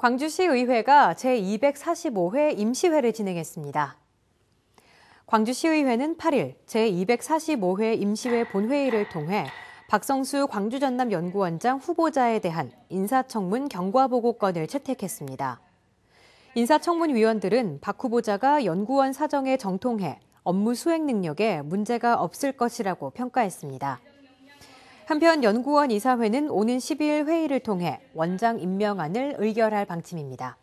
광주시의회가 제245회 임시회를 진행했습니다. 광주시의회는 8일 제245회 임시회 본회의를 통해 박성수 광주전남연구원장 후보자에 대한 인사청문 경과보고건을 채택했습니다. 인사청문 위원들은 박 후보자가 연구원 사정에 정통해 업무 수행 능력에 문제가 없을 것이라고 평가했습니다. 한편 연구원 이사회는 오는 12일 회의를 통해 원장 임명안을 의결할 방침입니다.